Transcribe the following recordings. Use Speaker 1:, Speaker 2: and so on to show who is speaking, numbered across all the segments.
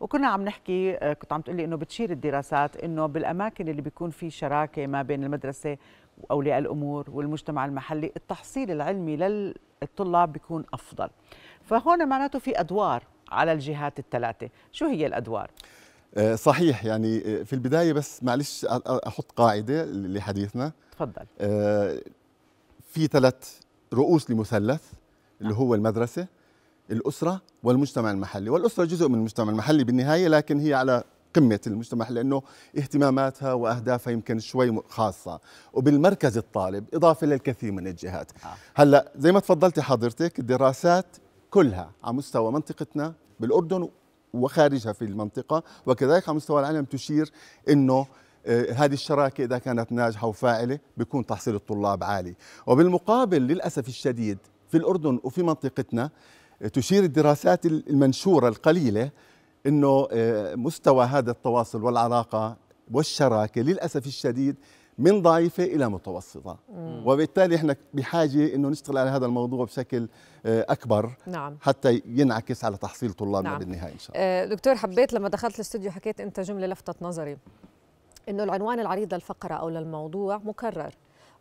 Speaker 1: وكنا عم نحكي آه، كنت عم تقولي انه بتشير الدراسات انه بالاماكن اللي بيكون في شراكه ما بين المدرسه واولياء الامور والمجتمع المحلي التحصيل العلمي للطلاب بيكون افضل فهون معناته في ادوار على الجهات الثلاثه شو هي الادوار
Speaker 2: آه، صحيح يعني آه، في البدايه بس معلش احط قاعده لحديثنا تفضل في ثلاث رؤوس لمثلث اللي نعم. هو المدرسه الأسرة والمجتمع المحلي والأسرة جزء من المجتمع المحلي بالنهاية لكن هي على قمة المجتمع لأنه اهتماماتها وأهدافها يمكن شوي خاصة وبالمركز الطالب إضافة للكثير من الجهات آه. هلأ زي ما تفضلتي حضرتك الدراسات كلها على مستوى منطقتنا بالأردن وخارجها في المنطقة وكذلك على مستوى العالم تشير أنه آه، هذه الشراكة إذا كانت ناجحة وفاعلة بيكون تحصيل الطلاب عالي وبالمقابل للأسف الشديد في الأردن وفي منطقتنا تشير الدراسات المنشوره القليله انه آه، مستوى هذا التواصل والعلاقه والشراكه للاسف الشديد من ضعيفه الى متوسطه مم. وبالتالي احنا بحاجه انه نشتغل على هذا الموضوع بشكل آه، اكبر نعم. حتى ينعكس على تحصيل طلابنا نعم. بالنهايه ان شاء
Speaker 1: الله آه، دكتور حبيت لما دخلت الاستوديو حكيت انت جمله لفتت نظري انه العنوان العريض للفقره او للموضوع مكرر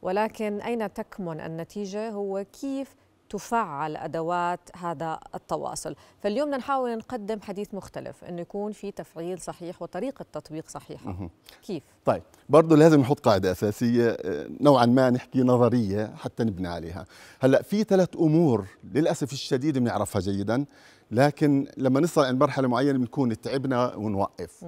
Speaker 1: ولكن اين تكمن النتيجه هو كيف تفعل أدوات هذا التواصل فاليوم نحاول نقدم حديث مختلف أنه يكون في تفعيل صحيح وطريقة تطبيق صحيحة كيف؟
Speaker 2: طيب برضه لازم نحط قاعدة أساسية آه، نوعا ما نحكي نظرية حتى نبني عليها هلأ في ثلاث أمور للأسف الشديد بنعرفها جيدا لكن لما نصل عند مرحلة معينة بنكون تعبنا ونوقف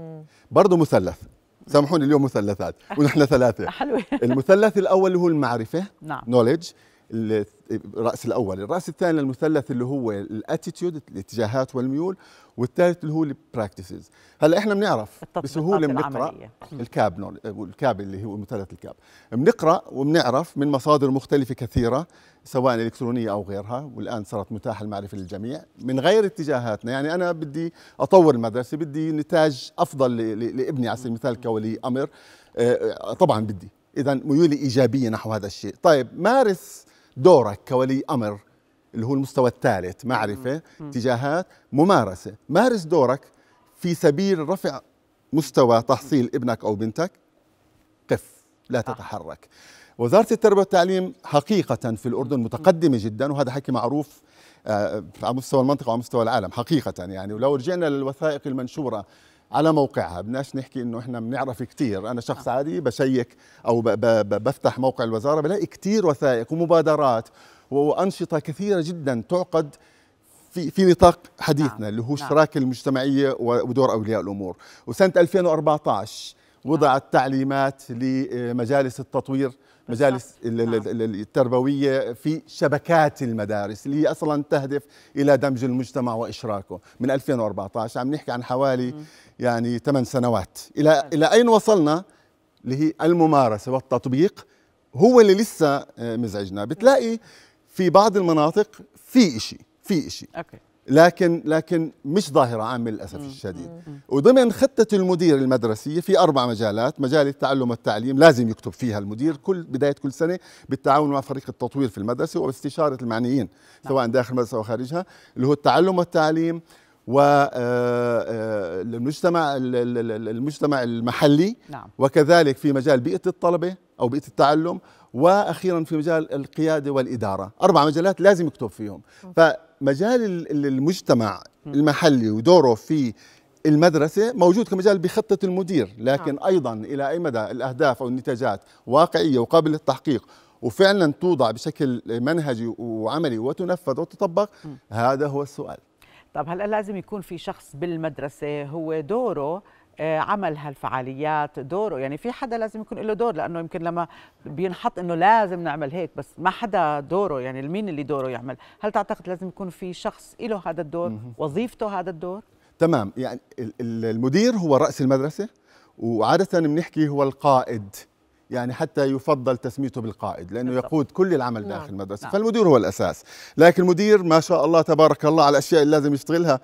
Speaker 2: برضه مثلث سامحوني اليوم مثلثات ونحن ثلاثة حلوة المثلث الأول هو المعرفة نعم نوليدج الراس الاول الراس الثاني للمثلث اللي هو الاتيتيود الاتجاهات والميول والثالث اللي هو البراكتسز هلا احنا بنعرف بسهوله بنقرا الكاب الكاب اللي هو مثلث الكاب بنقرا وبنعرف من مصادر مختلفه كثيره سواء الكترونيه او غيرها والان صارت متاحه المعرفه للجميع من غير اتجاهاتنا يعني انا بدي اطور المدرسه بدي نتاج افضل لابني على سبيل المثال كولي امر آه، آه، طبعا بدي اذا ميولي ايجابيه نحو هذا الشيء طيب مارس دورك كولي امر اللي هو المستوى الثالث معرفه اتجاهات ممارسه مارس دورك في سبيل رفع مستوى تحصيل ابنك او بنتك قف لا تتحرك وزاره التربيه والتعليم حقيقه في الاردن متقدمه جدا وهذا حكي معروف آه، على مستوى المنطقه وعلى مستوى العالم حقيقه يعني ولو رجعنا للوثائق المنشوره على موقعها بدناش نحكي انه احنا بنعرف كثير انا شخص عادي بشيك او بفتح موقع الوزاره بلاقي كثير وثائق ومبادرات وانشطه كثيره جدا تعقد في في نطاق حديثنا نعم. اللي هو نعم. الشراكه المجتمعيه ودور اولياء الامور وسنه 2014 وضعت تعليمات لمجالس التطوير مجالس نعم. التربويه في شبكات المدارس اللي هي اصلا تهدف الى دمج المجتمع واشراكه من 2014 عم نحكي عن حوالي يعني 8 سنوات الى الى اين وصلنا اللي هي الممارسه والتطبيق هو اللي لسه آه، مزعجنا بتلاقي في بعض المناطق في شيء في شيء لكن لكن مش ظاهره عامه للاسف الشديد وضمن خطه المدير المدرسيه في اربع مجالات مجال التعلم والتعليم لازم يكتب فيها المدير كل بدايه كل سنه بالتعاون مع فريق التطوير في المدرسه وباستشاره المعنيين نعم. سواء داخل المدرسه او خارجها اللي هو التعلم والتعليم والمجتمع آه، آه، المجتمع المحلي نعم. وكذلك في مجال بيئه الطلبه او بيئه التعلم واخيرا في مجال القياده والاداره اربع مجالات لازم يكتب فيهم فمجال المجتمع المحلي ودوره في المدرسة موجود كمجال بخطة المدير لكن نعم. أيضا إلى أي مدى الأهداف أو النتاجات واقعية وقابلة للتحقيق وفعلا توضع بشكل منهجي وعملي وتنفذ وتطبق هذا هو السؤال
Speaker 1: طب هلأ لازم يكون في شخص بالمدرسة هو دوره آه، عمل هالفعاليات دوره يعني في حدا لازم يكون له دور لانه يمكن لما بينحط انه لازم نعمل هيك بس ما حدا دوره يعني مين اللي دوره يعمل هل تعتقد لازم يكون في شخص له هذا الدور وظيفته هذا الدور
Speaker 2: تمام يعني المدير هو راس المدرسه وعاده بنحكي هو القائد يعني حتى يفضل تسميته بالقائد لانه بالضبط. يقود كل العمل نعم. داخل المدرسه نعم. فالمدير هو الاساس لكن المدير ما شاء الله تبارك الله على الاشياء اللي لازم يشتغلها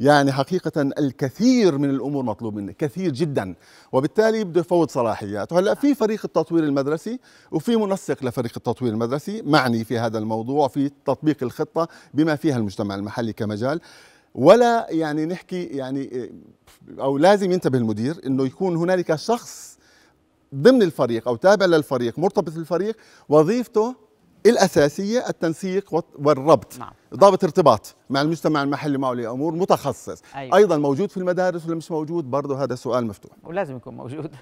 Speaker 2: يعني حقيقة الكثير من الأمور مطلوب منك كثير جدا وبالتالي بده يفوض صلاحيات هلا في فريق التطوير المدرسي وفي منسق لفريق التطوير المدرسي معني في هذا الموضوع في تطبيق الخطة بما فيها المجتمع المحلي كمجال ولا يعني نحكي يعني أو لازم ينتبه المدير أنه يكون هنالك شخص ضمن الفريق أو تابع للفريق مرتبط بالفريق وظيفته الأساسية التنسيق والربط نعم. ضابط ارتباط مع المجتمع المحلي معه لأمور امور متخصص أيوة. ايضا موجود في المدارس ولا مش موجود برضه هذا سؤال مفتوح ولازم يكون موجود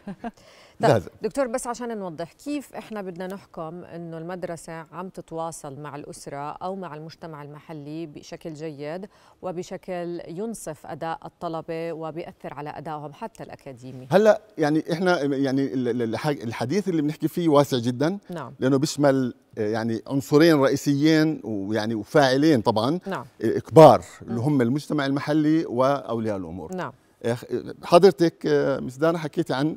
Speaker 1: طيب، لازم دكتور بس عشان نوضح كيف احنا بدنا نحكم انه المدرسه عم تتواصل مع الاسره او مع المجتمع المحلي بشكل جيد وبشكل ينصف اداء الطلبه وبياثر على ادائهم حتى الاكاديمي
Speaker 2: هلا يعني احنا يعني الحديث اللي بنحكي فيه واسع جدا نعم. لانه بيشمل يعني عنصرين رئيسيين ويعني وفاعلين مجتمعين طبعا نعم. كبار اللي هم المجتمع المحلي واولياء الامور نعم حضرتك آه، مسدانه حكيتي عن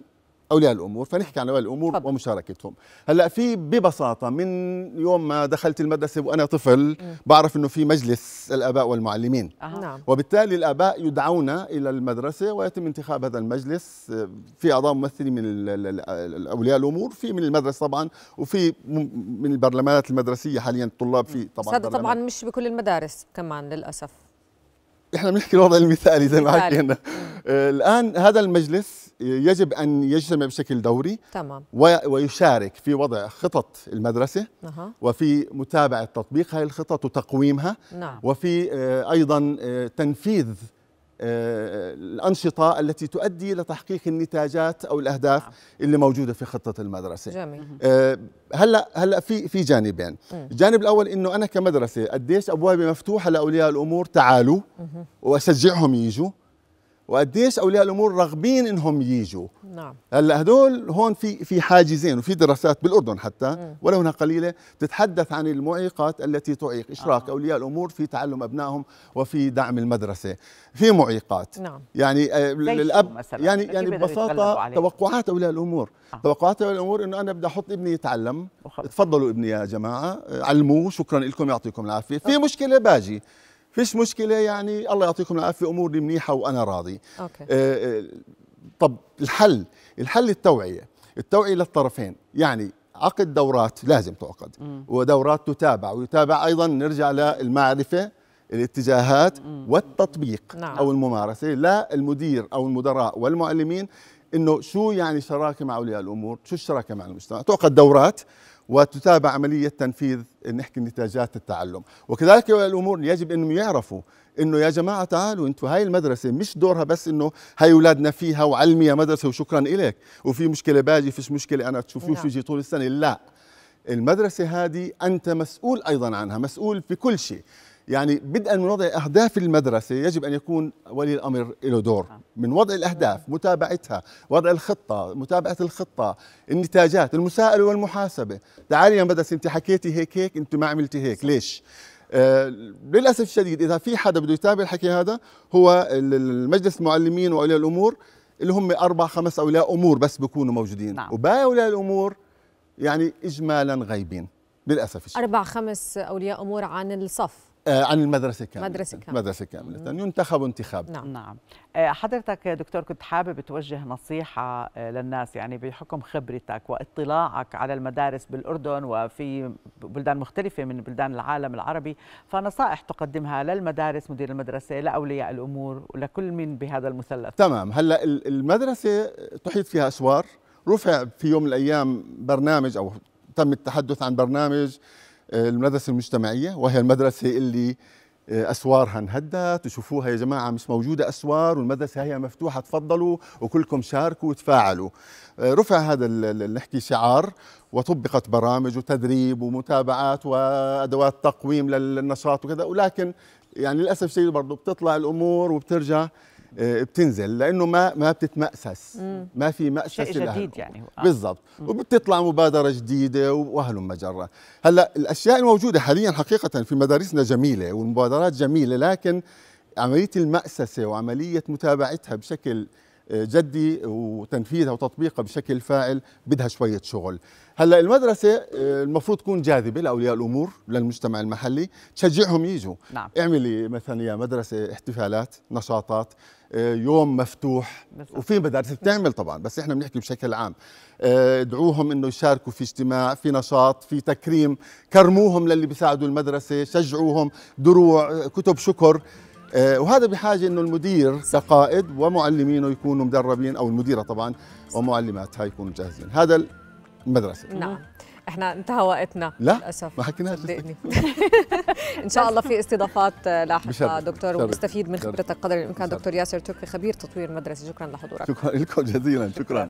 Speaker 2: اولياء الامور فنحكي عن اولياء الامور طبعا. ومشاركتهم هلا في ببساطه من يوم ما دخلت المدرسه وانا طفل بعرف انه في مجلس الاباء والمعلمين أه. نعم. وبالتالي الاباء يدعون الى المدرسه ويتم انتخاب هذا المجلس في اعضاء ممثلين من اولياء الامور في من المدرسه طبعا وفي من البرلمانات المدرسيه حاليا الطلاب في طبعا هذا طبعا
Speaker 1: مش بكل المدارس كمان للاسف
Speaker 2: احنا بنحكي الوضع المثالي زي ما حكينا آه، الان هذا المجلس يجب ان يجتمع بشكل دوري تمام ويشارك في وضع خطط المدرسه أه. وفي متابعه تطبيق هذه الخطط وتقويمها نعم. وفي آه، ايضا آه، تنفيذ آه، الأنشطة التي تؤدي إلى تحقيق النتاجات أو الأهداف نعم. اللي موجودة في خطة المدرسة جميل. آه، هلا هلا في في جانبين مم. الجانب الاول انه انا كمدرسه قديش ابوابي مفتوحه لاولياء الامور تعالوا مم. واشجعهم يجوا وقديش اولياء الامور راغبين انهم يجوا نعم هلا هدول هون في في حاجزين وفي دراسات بالاردن حتى ولو انها قليله بتتحدث عن المعيقات التي تعيق اشراك آه. اولياء الامور في تعلم ابنائهم وفي دعم المدرسه في معيقات نعم يعني الاب آه، يعني يعني ببساطه توقعات اولياء الامور آه. توقعات اولياء الامور انه انا بدي احط ابني يتعلم وخلص. تفضلوا ابني يا جماعه علموه شكرا لكم يعطيكم العافيه في آه. مشكله باجي فيش مشكله يعني الله يعطيكم العافيه اموري منيحه وانا راضي أوكي. آه, آه، طب الحل الحل التوعيه التوعيه للطرفين يعني عقد دورات لازم تعقد ودورات تتابع ويتابع ايضا نرجع للمعرفه الاتجاهات والتطبيق نعم. او الممارسه لا المدير او المدراء والمعلمين انه شو يعني شراكه مع اولياء الامور شو الشراكه مع المجتمع تعقد دورات وتتابع عملية تنفيذ نحكي نتاجات التعلم وكذلك الأمور يجب أنهم يعرفوا انه يا جماعه تعالوا انتم هاي المدرسه مش دورها بس انه هاي اولادنا فيها وعلمي يا مدرسه وشكرا لك وفي مشكله باجي فيش مشكله انا تشوفيه نعم. يجي طول السنه لا المدرسه هذه انت مسؤول ايضا عنها مسؤول في كل شيء يعني بدءا من وضع اهداف المدرسه يجب ان يكون ولي الامر له دور نعم. من وضع الاهداف متابعتها وضع الخطه متابعه الخطه النتاجات المساءله والمحاسبه تعالي يا مدرسه انت حكيتي هيك هيك انت ما عملتي هيك ليش آه للاسف الشديد اذا في حدا بده يتابع الحكي هذا هو المجلس المعلمين واولياء الامور اللي هم اربع خمس اولياء امور بس بيكونوا موجودين نعم. وباقي اولياء الامور يعني اجمالا غايبين للاسف
Speaker 1: الشديد اربع خمس اولياء امور عن الصف
Speaker 2: آه، عن المدرسة كاملة مدرسة كاملة, مدرسة كاملة. ينتخب يعني انتخاب
Speaker 1: نعم نعم آه، حضرتك دكتور كنت حابب توجه نصيحة آه، للناس يعني بحكم خبرتك واطلاعك على المدارس بالأردن وفي بلدان مختلفة من بلدان العالم العربي فنصائح تقدمها للمدارس مدير المدرسة لأولياء الأمور ولكل من بهذا المثلث
Speaker 2: تمام هلأ المدرسة تحيط فيها أسوار رفع في يوم من الأيام برنامج أو تم التحدث عن برنامج المدرسة المجتمعية وهي المدرسة اللي آه، اسوارها انهدت تشوفوها يا جماعه مش موجوده اسوار والمدرسه هي مفتوحه تفضلوا وكلكم شاركوا وتفاعلوا آه، رفع هذا نحكي شعار وطبقت برامج وتدريب ومتابعات وادوات تقويم للنشاط وكذا ولكن يعني للاسف شيء برضه بتطلع الامور وبترجع آه، بتنزل لانه ما ما بتتمأسس ما في مأسس شيء جديد يعني آه. بالضبط وبتطلع مبادره جديده وهلم مجره هلا الاشياء الموجوده حاليا حقيقه في مدارسنا جميله والمبادرات جميله لكن عمليه المأسسه وعمليه متابعتها بشكل جدي وتنفيذها وتطبيقها بشكل فاعل بدها شويه شغل هلا المدرسه آه، المفروض تكون جاذبه لاولياء الامور للمجتمع المحلي تشجعهم يجوا نعم. اعملي مثلا يا مدرسه احتفالات نشاطات آه، يوم مفتوح بالضبط. وفي مدارس بتعمل طبعا بس احنا بنحكي بشكل عام آه، ادعوهم انه يشاركوا في اجتماع في نشاط في تكريم كرموهم للي بيساعدوا المدرسه شجعوهم دروع كتب شكر آه، وهذا بحاجه انه المدير كقائد ومعلمينه يكونوا مدربين او المديره طبعا ومعلماتها يكونوا جاهزين هذا المدرسه
Speaker 1: نعم احنا انتهى وقتنا لا للاسف ما حكيناش ان شاء الله في استضافات لاحقه دكتور ونستفيد من خبرتك قدر الامكان دكتور ياسر تركي خبير تطوير مدرسي شكرا لحضورك
Speaker 2: شكرا لكم جزيلا شكرا